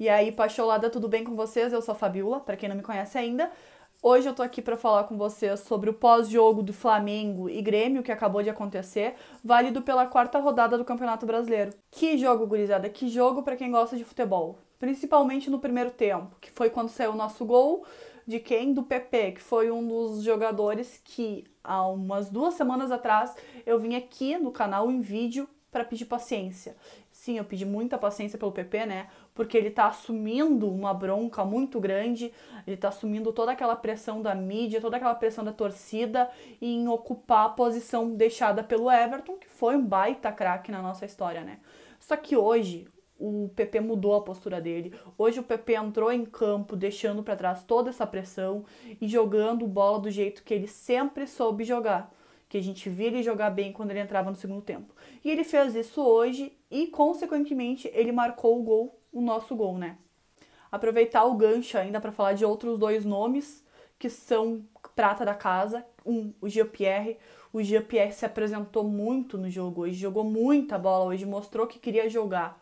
E aí, Pacholada, tudo bem com vocês? Eu sou a Fabiola, para quem não me conhece ainda. Hoje eu tô aqui para falar com vocês sobre o pós-jogo do Flamengo e Grêmio que acabou de acontecer, válido pela quarta rodada do Campeonato Brasileiro. Que jogo, gurizada, que jogo para quem gosta de futebol, principalmente no primeiro tempo, que foi quando saiu o nosso gol de quem? Do PP, que foi um dos jogadores que há umas duas semanas atrás eu vim aqui no canal em vídeo para pedir paciência. Sim, eu pedi muita paciência pelo PP, né? Porque ele tá assumindo uma bronca muito grande, ele tá assumindo toda aquela pressão da mídia, toda aquela pressão da torcida em ocupar a posição deixada pelo Everton, que foi um baita craque na nossa história, né? Só que hoje o PP mudou a postura dele. Hoje o PP entrou em campo, deixando para trás toda essa pressão e jogando bola do jeito que ele sempre soube jogar que a gente via ele jogar bem quando ele entrava no segundo tempo. E ele fez isso hoje e, consequentemente, ele marcou o gol, o nosso gol, né? Aproveitar o gancho ainda para falar de outros dois nomes que são prata da casa. Um, o Jean-Pierre. O Jean-Pierre se apresentou muito no jogo hoje, jogou muita bola hoje, mostrou que queria jogar.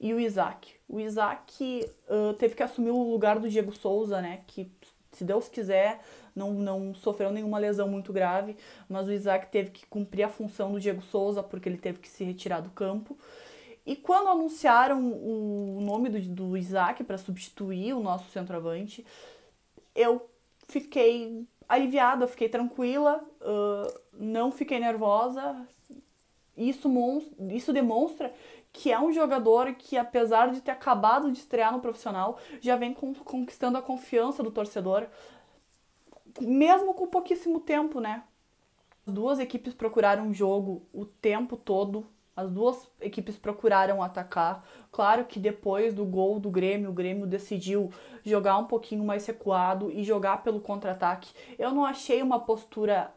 E o Isaac. O Isaac uh, teve que assumir o lugar do Diego Souza, né? Que se Deus quiser, não, não sofreu nenhuma lesão muito grave, mas o Isaac teve que cumprir a função do Diego Souza, porque ele teve que se retirar do campo. E quando anunciaram o nome do, do Isaac para substituir o nosso centroavante, eu fiquei aliviada, fiquei tranquila, uh, não fiquei nervosa, isso, isso demonstra que é um jogador que, apesar de ter acabado de estrear no profissional, já vem conquistando a confiança do torcedor, mesmo com pouquíssimo tempo, né? As duas equipes procuraram um jogo o tempo todo, as duas equipes procuraram atacar. Claro que depois do gol do Grêmio, o Grêmio decidiu jogar um pouquinho mais recuado e jogar pelo contra-ataque. Eu não achei uma postura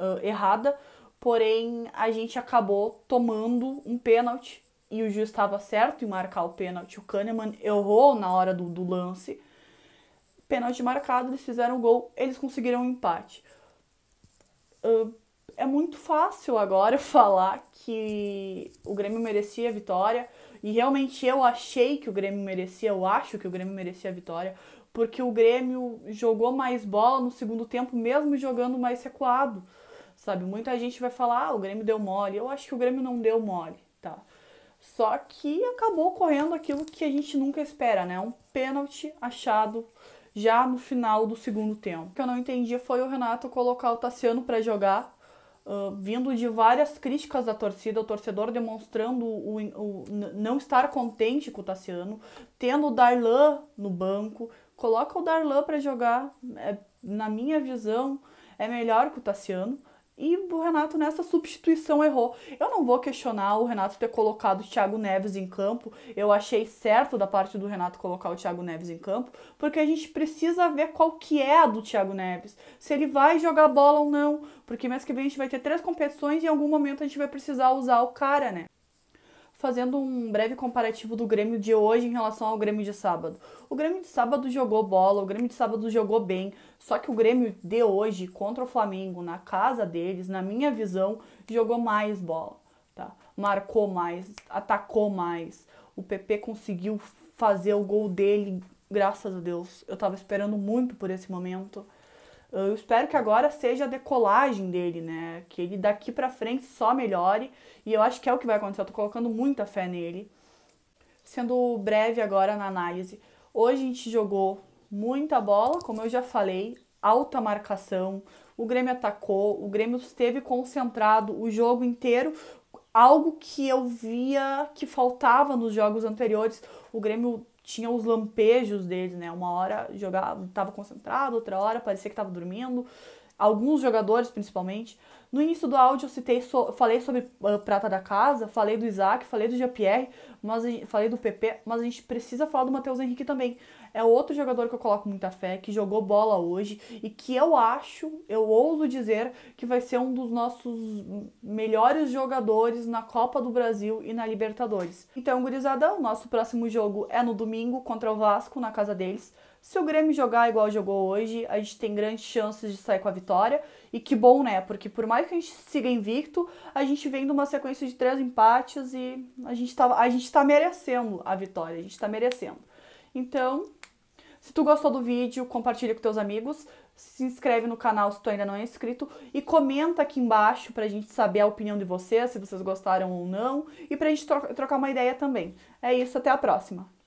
uh, errada porém a gente acabou tomando um pênalti e o juiz estava certo em marcar o pênalti. O Kahneman errou na hora do, do lance. Pênalti marcado, eles fizeram o gol, eles conseguiram um empate. Uh, é muito fácil agora falar que o Grêmio merecia a vitória. E realmente eu achei que o Grêmio merecia, eu acho que o Grêmio merecia a vitória, porque o Grêmio jogou mais bola no segundo tempo, mesmo jogando mais recuado. Sabe, muita gente vai falar, ah, o Grêmio deu mole. Eu acho que o Grêmio não deu mole, tá? Só que acabou ocorrendo aquilo que a gente nunca espera, né? Um pênalti achado já no final do segundo tempo. O que eu não entendi foi o Renato colocar o Tassiano para jogar, uh, vindo de várias críticas da torcida, o torcedor demonstrando o, o, o não estar contente com o Tassiano, tendo o Darlan no banco, coloca o Darlan para jogar, é, na minha visão, é melhor que o Tassiano. E o Renato nessa substituição errou. Eu não vou questionar o Renato ter colocado o Thiago Neves em campo. Eu achei certo da parte do Renato colocar o Thiago Neves em campo, porque a gente precisa ver qual que é a do Thiago Neves, se ele vai jogar bola ou não, porque mês que vem a gente vai ter três competições e em algum momento a gente vai precisar usar o cara, né? fazendo um breve comparativo do Grêmio de hoje em relação ao Grêmio de sábado. O Grêmio de sábado jogou bola, o Grêmio de sábado jogou bem, só que o Grêmio de hoje contra o Flamengo, na casa deles, na minha visão, jogou mais bola, tá? Marcou mais, atacou mais. O PP conseguiu fazer o gol dele, graças a Deus. Eu tava esperando muito por esse momento. Ah, eu espero que agora seja a decolagem dele, né? Que ele daqui para frente só melhore. E eu acho que é o que vai acontecer. Eu tô colocando muita fé nele. Sendo breve agora na análise. Hoje a gente jogou muita bola, como eu já falei, alta marcação. O Grêmio atacou, o Grêmio esteve concentrado o jogo inteiro, algo que eu via que faltava nos jogos anteriores. O Grêmio tinha os lampejos deles, né? Uma hora jogava, estava concentrado, outra hora parecia que estava dormindo. Alguns jogadores, principalmente, no início do áudio eu citei, so, falei sobre uh, Prata da Casa, falei do Isaac, falei do Jean-Pierre, mas falei do PP, mas a gente precisa falar do Matheus Henrique também. É outro jogador que eu coloco muita fé, que jogou bola hoje e que eu acho, eu ouso dizer, que vai ser um dos nossos melhores jogadores na Copa do Brasil e na Libertadores. Então, gurizada, o nosso próximo jogo é no domingo contra o Vasco, na casa deles. Se o Grêmio jogar igual jogou hoje, a gente tem grandes chances de sair com a vitória e que bom, né? Porque por mais que a gente siga invicto, a gente vem de uma sequência de três empates e a gente tá, a gente tá merecendo a vitória, a gente tá merecendo. Então, se tu gostou do vídeo, compartilha com teus amigos, se inscreve no canal se tu ainda não é inscrito e comenta aqui embaixo pra gente saber a opinião de vocês, se vocês gostaram ou não, e pra gente trocar uma ideia também. É isso, até a próxima!